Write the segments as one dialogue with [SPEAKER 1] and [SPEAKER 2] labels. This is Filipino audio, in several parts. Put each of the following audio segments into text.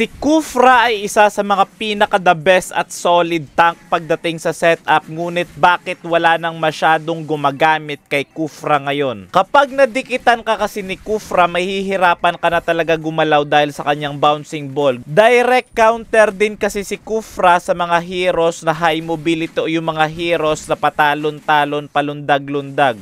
[SPEAKER 1] Si Kufra ay isa sa mga pinaka the best at solid tank pagdating sa setup ngunit bakit wala nang masyadong gumagamit kay Kufra ngayon? Kapag nadikitan ka kasi ni Kufra mahihirapan ka na talaga gumalaw dahil sa kanyang bouncing ball. Direct counter din kasi si Kufra sa mga heroes na high mobility o yung mga heroes na patalon-talon palundag-lundag.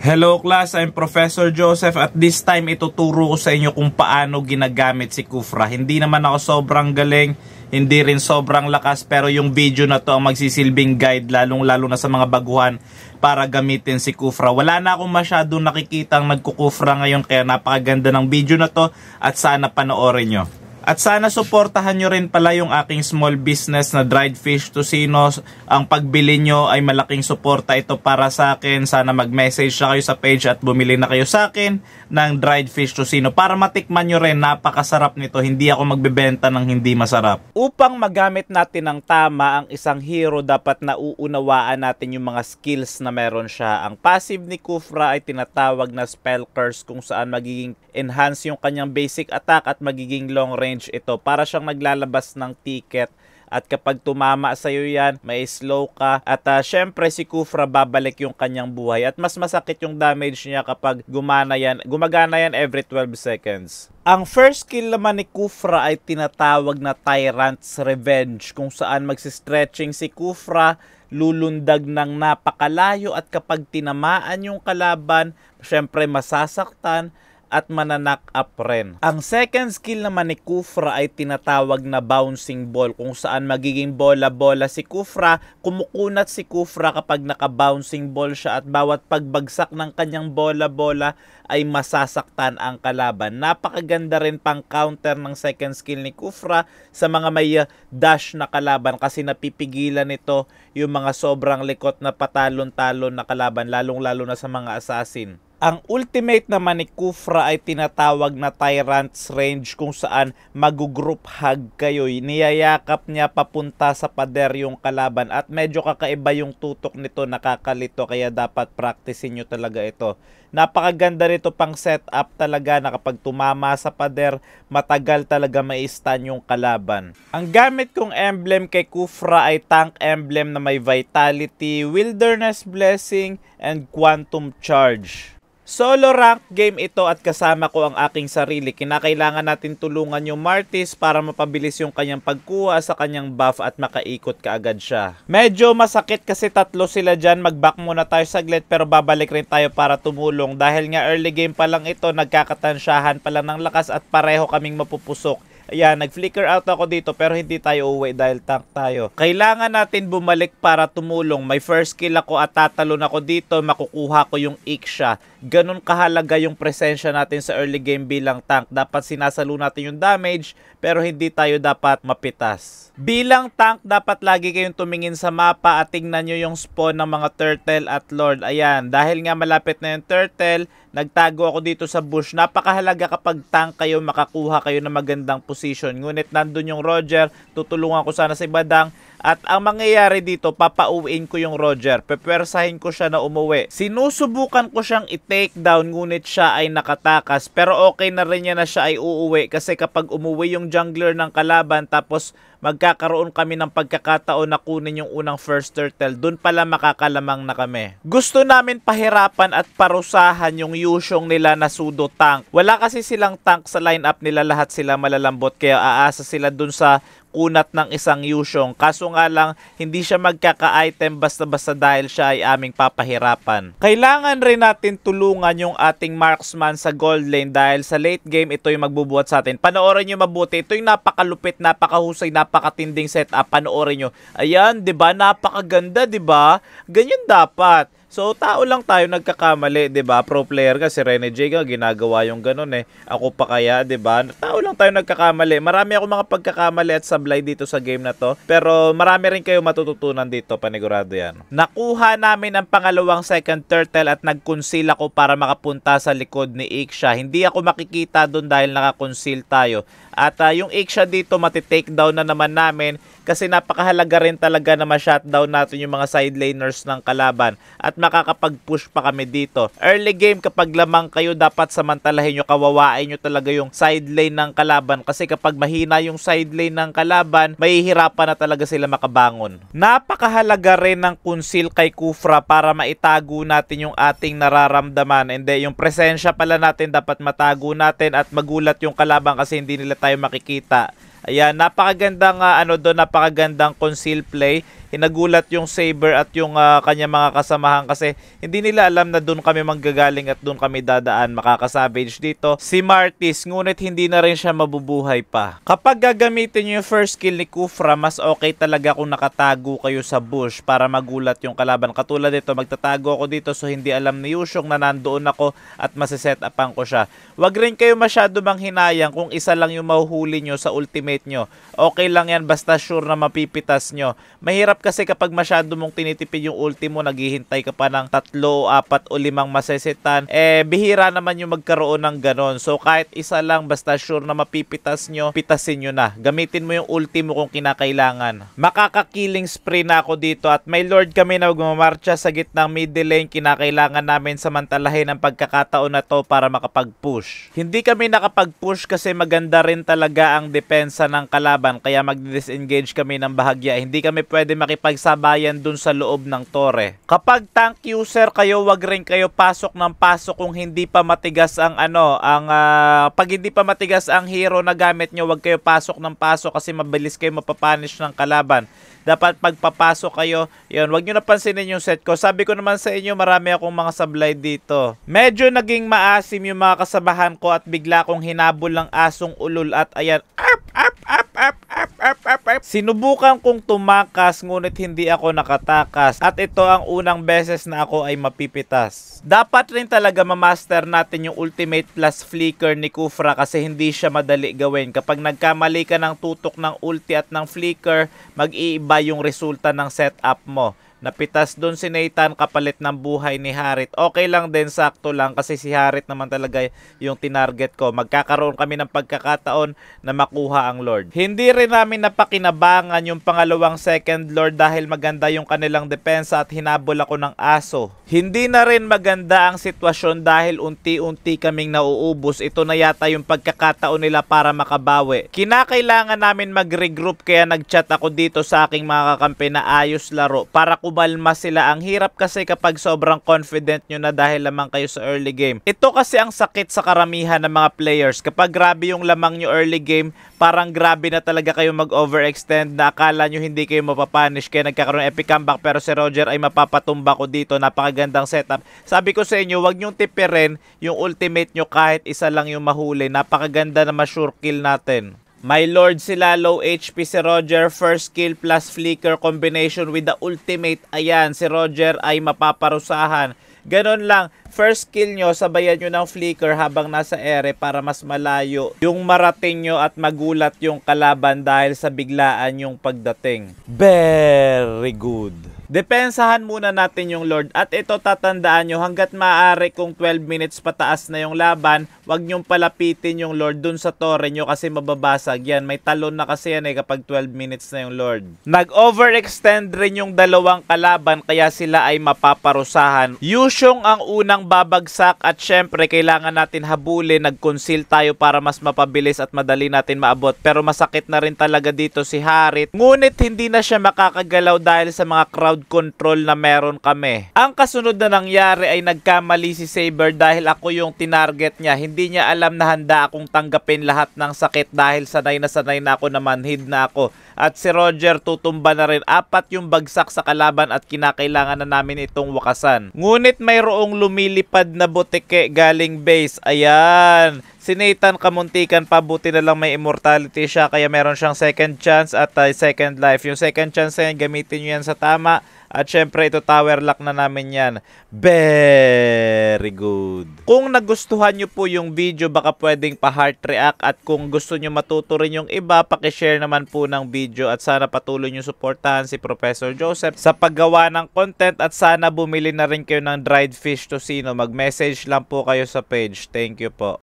[SPEAKER 1] Hello class, I'm Professor Joseph. At this time, ituturo ko sa inyo kung paano ginagamit si Kufra. Hindi naman ako sobrang galing, hindi rin sobrang lakas, pero yung video na to ang magsisilbing guide, lalong-lalo na sa mga baguhan, para gamitin si Kufra. Wala na akong masyadong nakikitang nagkukufra ngayon, kaya napakaganda ng video na to at sana panoorin nyo. At sana suportahan nyo rin pala yung aking small business na dried fish tocino. Ang pagbili nyo ay malaking suporta ito para sa akin. Sana mag-message na kayo sa page at bumili na kayo sa akin ng dried fish tocino. Para matikman nyo rin, napakasarap nito. Hindi ako magbebenta ng hindi masarap. Upang magamit natin ng tama ang isang hero, dapat nauunawaan natin yung mga skills na meron siya. Ang passive ni Kufra ay tinatawag na spell curse kung saan magiging enhance yung kanyang basic attack at magiging long range range ito. Para siyang naglalabas ng ticket at kapag tumama sa iyo yan, may slow ka at uh, syempre si Kufra babalik yung kanyang buhay at mas masakit yung damage niya kapag gumana yan, gumagana yan every 12 seconds. Ang first kill naman ni Kufra ay tinatawag na Tyrant's Revenge kung saan magsi-stretching si Kufra lulundag ng napakalayo at kapag tinamaan yung kalaban, syempre masasaktan at mananak up rin. Ang second skill naman ni Kufra ay tinatawag na bouncing ball kung saan magiging bola-bola si Kufra, kumukunat si Kufra kapag naka-bouncing ball siya at bawat pagbagsak ng kanyang bola-bola ay masasaktan ang kalaban. Napakaganda rin pang counter ng second skill ni Kufra sa mga may uh, dash na kalaban kasi napipigilan nito yung mga sobrang likot na patalon-talon na kalaban lalong-lalo na sa mga assassin. Ang ultimate naman ni Kufra ay tinatawag na Tyrant's Range kung saan magugroup hug kayo. Niyayakap niya papunta sa pader yung kalaban at medyo kakaiba yung tutok nito nakakalito kaya dapat practicein nyo talaga ito. Napakaganda nito pang setup talaga na kapag tumama sa pader matagal talaga maistan yung kalaban. Ang gamit kong emblem kay Kufra ay tank emblem na may vitality, wilderness blessing, and quantum charge. Solo rank game ito at kasama ko ang aking sarili. Kinakailangan natin tulungan yung Martis para mapabilis yung kanyang pagkuha sa kanyang buff at makaikot kaagad siya. Medyo masakit kasi tatlo sila dyan. Mag-back muna tayo saglit pero babalik rin tayo para tumulong. Dahil nga early game pa lang ito, nagkakatansyahan pa lang ng lakas at pareho kaming mapupusok. Ayan, nag-flicker out ako dito pero hindi tayo uwi dahil tank tayo. Kailangan natin bumalik para tumulong. May first kill ako at tatalon ako dito. Makukuha ko yung Iksha. Ganun kahalaga yung presensya natin sa early game bilang tank. Dapat sinasalo natin yung damage pero hindi tayo dapat mapitas. Bilang tank, dapat lagi kayong tumingin sa mapa at tingnan nyo yung spawn ng mga turtle at lord. Ayan, dahil nga malapit na yung turtle, nagtago ako dito sa bush. Napakahalaga kapag tank kayo, makakuha kayo ng magandang position transition. Ngunit nandun yung Roger, tutulungan ko sana si Badang. At ang mangyayari dito, papauwiin ko yung Roger. Pepersahin ko siya na umuwi. Sinusubukan ko siyang i-take down ngunit siya ay nakatakas. Pero okay na rin niya na siya ay uuwi kasi kapag umuwi yung jungler ng kalaban tapos magkakaroon kami ng pagkakataon na kunin yung unang first turtle. Doon pala makakalamang na kami. Gusto namin pahirapan at parusahan yung Yushong nila na sudo tank. Wala kasi silang tank sa lineup nila lahat sila malalambot kaya aasa sila doon sa kunat ng isang yusyong. Kaso nga lang, hindi siya magkaka-item basta-basta dahil siya ay aming papahirapan. Kailangan rin natin tulungan yung ating marksman sa gold lane dahil sa late game ito yung magbubuhat sa atin. Panoorin nyo mabuti. Ito yung napakalupit, napakahusay, napakatinding setup. Panoorin nyo. Ayan, 'di ba? Napakaganda, 'di ba? Ganyan dapat. So tao lang tayo nagkakamali, 'di ba? Pro player ka si Rene J ka ginagawa yung ganun eh. Ako pa kaya, 'di ba? Tao lang tayo nagkakamali. Marami ako mga pagkakamali at sablay dito sa game na to, pero marami rin kayo matututunan dito, panigurado 'yan. Nakuha namin ang pangalawang second turtle at nag-conceal ako para makapunta sa likod ni Iksha. Hindi ako makikita doon dahil naka-conceal tayo. At uh, yung Iksha dito matitake down na naman namin kasi napakahalaga rin talaga na ma-shutdown natin yung mga side laners ng kalaban at makakapag-push pa kami dito. Early game kapag lamang kayo dapat samantalahin nyo, kawawain nyo talaga yung side lane ng kalaban kasi kapag mahina yung side lane ng kalaban, mahihirapan na talaga sila makabangon. Napakahalaga rin ng conceal kay Kufra para maitago natin yung ating nararamdaman and yung presensya pala natin dapat matago natin at magulat yung kalaban kasi hindi nila tayo makikita. Ayan, napakagandang uh, ano doon, napakagandang conceal play inagulat yung Saber at yung uh, ah, kanya mga kasamahan kasi hindi nila alam na doon kami manggagaling at doon kami dadaan makakasavage dito si Martis ngunit hindi na rin siya mabubuhay pa. Kapag gagamitin niyo yung first kill ni Kufra mas okay talaga kung nakatago kayo sa bush para magulat yung kalaban. Katulad dito magtatago ako dito so hindi alam ni Yushong na nandoon ako at maseset upan ko siya. Huwag rin kayo masyado mang hinayang kung isa lang yung mahuhuli nyo sa ultimate nyo. Okay lang yan basta sure na mapipitas nyo. Mahirap kasi kapag masyado mong tinitipid yung ulti mo, naghihintay ka pa ng tatlo, apat o limang masesetan, eh bihira naman yung magkaroon ng ganon. So kahit isa lang, basta sure na mapipitas nyo, pitasin nyo na. Gamitin mo yung ulti mo kung kinakailangan. Makakakiling spray na ako dito at may lord kami na magmamarcha sa gitnang middle lane, kinakailangan namin samantalahin ang pagkakataon na to para makapag-push. Hindi kami nakapag-push kasi maganda rin talaga ang depensa ng kalaban, kaya mag-disengage kami ng bahagya. Hindi kami pwede makikita makipagsabayan dun sa loob ng tore. Kapag tank user kayo, wag rin kayo pasok ng pasok kung hindi pa matigas ang ano, ang uh, pag hindi pa matigas ang hero na gamit nyo, wag kayo pasok ng pasok kasi mabilis kayo mapapanish ng kalaban. Dapat pagpapasok kayo, yun, wag nyo napansinin yung set ko. Sabi ko naman sa inyo, marami akong mga sablay dito. Medyo naging maasim yung mga kasabahan ko at bigla kong hinabol ng asong ulol at ayan, up, up, up, up, up, up, up, perp. Sinubukan kong tumakas ngunit hindi ako nakatakas at ito ang unang beses na ako ay mapipitas. Dapat rin talaga mamaster natin yung ultimate plus flicker ni Kufra kasi hindi siya madali gawin. Kapag nagkamali ka ng tutok ng ulti at ng flicker, mag-iiba yung resulta ng setup mo. Napitas doon si Nathan kapalit ng buhay ni Harit. Okay lang din, sakto lang kasi si Harit naman talaga yung tinarget ko. Magkakaroon kami ng pagkakataon na makuha ang Lord. Hindi rin namin napakinabangan yung pangalawang second Lord dahil maganda yung kanilang depensa at hinabol ako ng aso. Hindi na rin maganda ang sitwasyon dahil unti-unti kaming nauubos. Ito na yata yung pagkakataon nila para makabawi. Kinakailangan namin mag-regroup kaya nag-chat ako dito sa aking mga kakampi na ayos laro para kung umalma sila. Ang hirap kasi kapag sobrang confident nyo na dahil lamang kayo sa early game. Ito kasi ang sakit sa karamihan ng mga players. Kapag grabe yung lamang nyo early game, parang grabe na talaga kayo mag-overextend na akala nyo hindi kayo mapapanish kaya nagkakaroon epic comeback pero si Roger ay mapapatumba ko dito. Napakagandang setup. Sabi ko sa inyo, wag nyong tipirin yung ultimate nyo kahit isa lang yung mahuli. Napakaganda na ma-sure kill natin. My Lord sila, low HP si Roger, first skill plus flicker combination with the ultimate. Ayan, si Roger ay mapaparusahan. Ganon lang, first skill nyo, sabayan nyo ng flicker habang nasa ere para mas malayo yung marating nyo at magulat yung kalaban dahil sa biglaan yung pagdating. Very good. Depensahan muna natin yung Lord at ito tatandaan nyo hanggat maaari kung 12 minutes pataas na yung laban, wag nyong palapitin yung Lord dun sa torre nyo kasi mababasag yan. May talon na kasi yan eh kapag 12 minutes na yung Lord. Nag-overextend rin yung dalawang kalaban kaya sila ay mapaparusahan. Yusyong ang unang babagsak at syempre kailangan natin habulin, nag-conceal tayo para mas mapabilis at madali natin maabot. Pero masakit na rin talaga dito si Harit. Ngunit hindi na siya makakagalaw dahil sa mga crowd control na meron kami. Ang kasunod na nangyari ay nagkamali si Saber dahil ako yung tinarget niya. Hindi niya alam na handa akong tanggapin lahat ng sakit dahil sanay na sanay na ako na manhid na ako at si Roger tutumba na rin. Apat yung bagsak sa kalaban at kinakailangan na namin itong wakasan. Ngunit mayroong lumilipad na butike galing base. Ayan. Si Nathan kamuntikan pa buti na lang may immortality siya kaya meron siyang second chance at uh, second life. Yung second chance na yan, gamitin nyo yan sa tama at syempre, ito tower lock na namin yan. Very good. Kung nagustuhan nyo po yung video, baka pwedeng pa-heart react. At kung gusto nyo matuto rin yung iba, pakishare naman po ng video. At sana patuloy nyo suportahan si Professor Joseph sa paggawa ng content. At sana bumili na rin kayo ng dried fish to sino. Mag-message lang po kayo sa page. Thank you po.